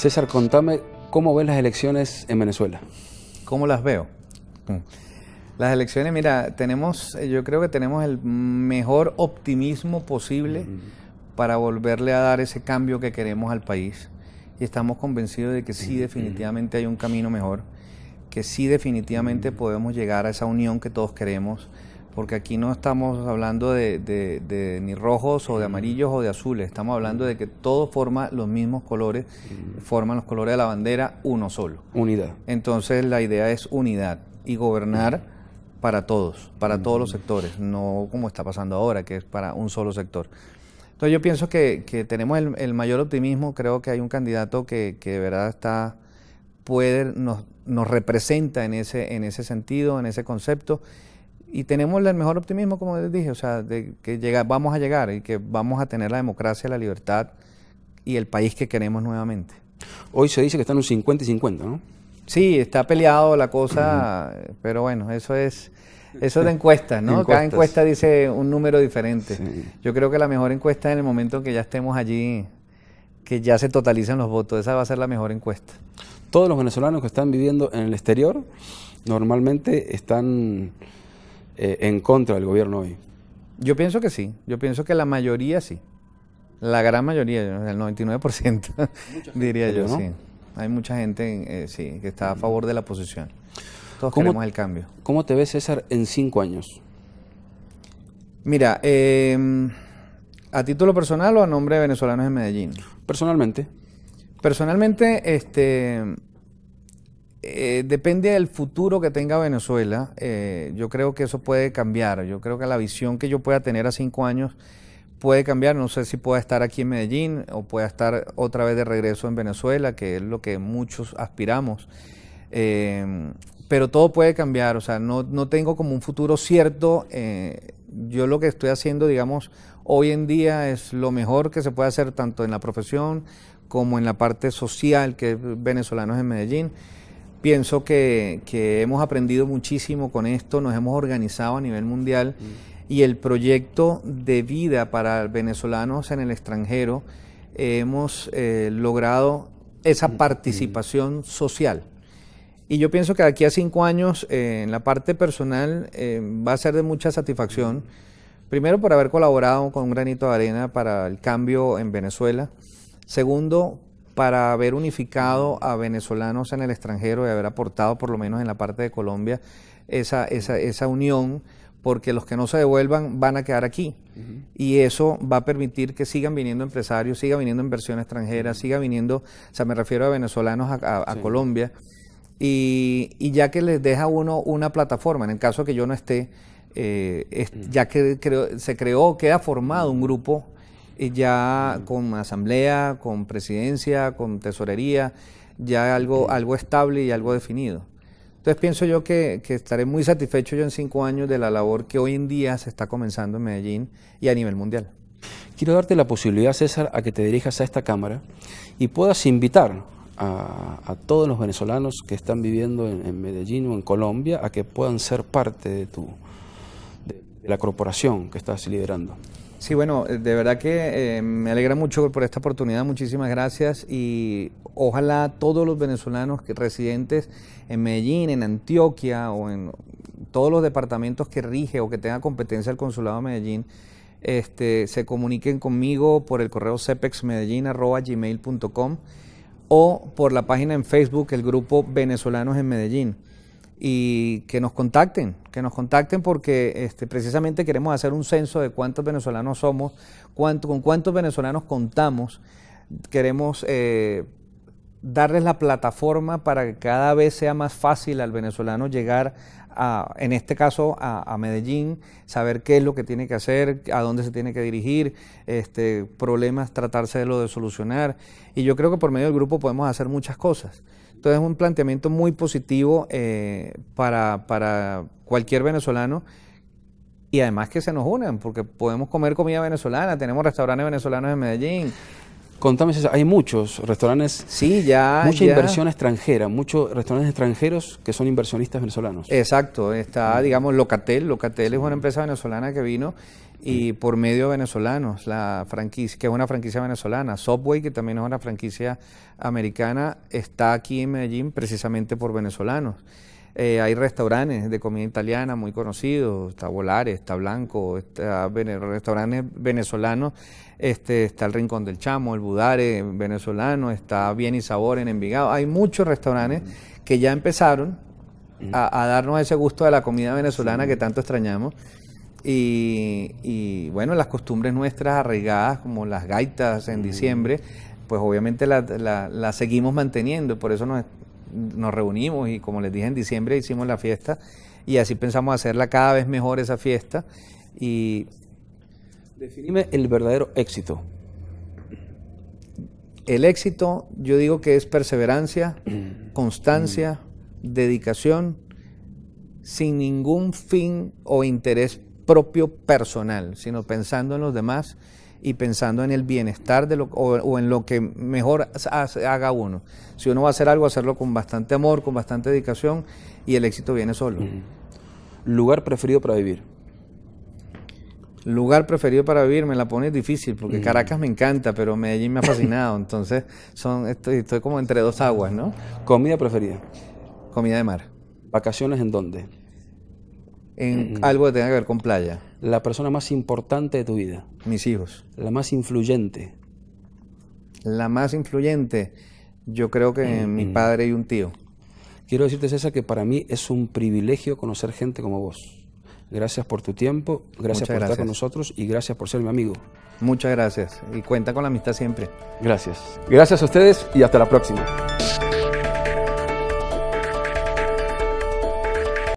César, contame cómo ves las elecciones en Venezuela. ¿Cómo las veo? Mm. Las elecciones, mira, tenemos, eh, yo creo que tenemos el mejor optimismo posible para volverle a dar ese cambio que queremos al país. Y estamos convencidos de que sí, definitivamente hay un camino mejor, que sí, definitivamente podemos llegar a esa unión que todos queremos, porque aquí no estamos hablando de, ni rojos o de mm. amarillos o de azules, estamos hablando de que todo forma los mismos colores, mm. forman los colores de la bandera uno solo. Unidad. Entonces la idea es unidad y gobernar mm. para todos, para todos los sectores, no como está pasando ahora, que es para un solo sector. Entonces yo pienso que, tenemos el, mayor optimismo, creo que hay un candidato que, de verdad está, nos, nos representa en ese, en ese sentido, en ese concepto y tenemos el mejor optimismo, como les dije, o sea, de que llega, vamos a llegar y que vamos a tener la democracia, la libertad y el país que queremos nuevamente. Hoy se dice que están un 50 y 50, ¿no? Sí, está peleado la cosa, pero bueno, eso es eso de encuestas, ¿no? Cada encuesta dice un número diferente. Yo creo que la mejor encuesta en el momento en que ya estemos allí, que ya se totalicen los votos, esa va a ser la mejor encuesta. Todos los venezolanos que están viviendo en el exterior normalmente están eh, en contra del gobierno hoy? Yo pienso que sí, yo pienso que la mayoría sí, la gran mayoría, el 99% diría yo, Hay mucha gente eh, sí, que está a favor de la posición. Todos ¿Cómo, queremos el cambio. ¿Cómo te ves, César, en cinco años? Mira, em, ¿a título personal o a nombre de venezolanos en Medellín? Personalmente. Personalmente, este, eh, depende del futuro que tenga Venezuela. Eh, yo creo que eso puede cambiar. Yo creo que la visión que yo pueda tener a cinco años puede cambiar. No sé si pueda estar aquí en Medellín o pueda estar otra vez de regreso en Venezuela, que es lo que muchos aspiramos. Eh, pero todo puede cambiar. O sea, no, tengo como un futuro cierto. yo lo que estoy haciendo, digamos, hoy en día es lo mejor que se puede hacer tanto en la profesión como en la parte social que venezolanos en Medellín. Pienso que, hemos aprendido muchísimo con esto, nos hemos organizado a nivel mundial mm. y el proyecto de vida para venezolanos en el extranjero hemos eh, logrado esa mm. participación social. Y yo pienso que aquí a cinco años, eh, en la parte personal, eh, va a ser de mucha satisfacción. Primero, por haber colaborado con un granito de arena para el cambio en Venezuela. Segundo, para haber unificado a venezolanos en el extranjero y haber aportado, por lo menos en la parte de Colombia, esa, unión, porque los que no se devuelvan van a quedar aquí. Y eso va a permitir que sigan viniendo empresarios, siga viniendo inversión extranjera, siga viniendo, o sea, me refiero a venezolanos a, Colombia. Y, ya que les deja uno una plataforma, en el caso que yo no esté, eh, ya que se creó, queda formado un grupo ya con asamblea, con presidencia, con tesorería, ya algo, algo estable y algo definido. Entonces pienso yo que, estaré muy satisfecho yo en cinco años de la labor que hoy en día se está comenzando en Medellín y a nivel mundial. Quiero darte la posibilidad, César, a que te dirijas a esta Cámara y puedas invitar a, todos los venezolanos que están viviendo en, Medellín o en Colombia a que puedan ser parte de, tu, de la corporación que estás liderando. Sí, bueno, eh, de verdad que eh, me alegra mucho por esta oportunidad, muchísimas gracias y ojalá todos los venezolanos que, residentes en Medellín, en Antioquia o en todos los departamentos que rige o que tenga competencia el Consulado de Medellín, este, se comuniquen conmigo por el correo cepexmedellin@gmail.com o por la página en Facebook, el grupo Venezolanos en Medellín y que nos contacten, que nos contacten porque este, precisamente queremos hacer un censo de cuántos venezolanos somos, cuánto, con cuántos venezolanos contamos. Queremos eh, darles la plataforma para que cada vez sea más fácil al venezolano llegar a, en este caso, a, Medellín, saber qué es lo que tiene que hacer, a dónde se tiene que dirigir, este, problemas, tratarse de lo de solucionar. Y yo creo que por medio del grupo podemos hacer muchas cosas. Entonces es un planteamiento muy positivo eh, para, para cualquier venezolano y además que se nos unan, porque podemos comer comida venezolana, tenemos restaurantes venezolanos en Medellín, Contame, hay muchos restaurantes, sí, ya, mucha inversión extranjera, muchos restaurantes extranjeros que son inversionistas venezolanos. Exacto, está, digamos, Locatel. Locatel es una empresa venezolana que vino y por medio de venezolanos, la franquicia, que es una franquicia venezolana. Subway, que también es una franquicia americana, está aquí en Medellín precisamente por venezolanos. Eh, hay restaurantes de comida italiana muy conocidos, está Volare, está Blanco, está restaurantes venezolanos, este, está el Rincón del Chamo, el Budare venezolano, está Bien y Sabor en Envigado. Hay muchos restaurantes que ya empezaron a, darnos ese gusto de la comida venezolana que tanto extrañamos. Y, bueno, las costumbres nuestras arraigadas, como las gaitas en diciembre, pues obviamente la, seguimos manteniendo, por eso nos, nos reunimos y como les dije en diciembre hicimos la fiesta y así pensamos hacerla cada vez mejor esa fiesta. Y definime el verdadero éxito. El éxito, yo digo que es perseverancia, constancia, mm. dedicación, sin ningún fin o interés propio personal, sino pensando en los demás y pensando en el bienestar de lo, o, en lo que mejor haga uno. Si uno va a hacer algo, hacerlo con bastante amor, con bastante dedicación y el éxito viene solo. ¿Lugar preferido para vivir? Lugar preferido para vivir me la pone difícil porque Caracas me encanta, pero Medellín me ha fascinado. Entonces son, estoy, estoy como entre dos aguas, ¿no? ¿Comida preferida? Comida de mar. ¿Vacaciones en dónde? en mm, mm. algo que tenga que ver con playa. La persona más importante de tu vida. Mis hijos. La más influyente. La más influyente, yo creo que mm, mi padre y un tío. Quiero decirte, César, que para mí es un privilegio conocer gente como vos. Gracias por tu tiempo, gracias por estar con nosotros y gracias por ser mi amigo. Muchas gracias y cuenta con la amistad siempre. Gracias. Gracias a ustedes y hasta la próxima.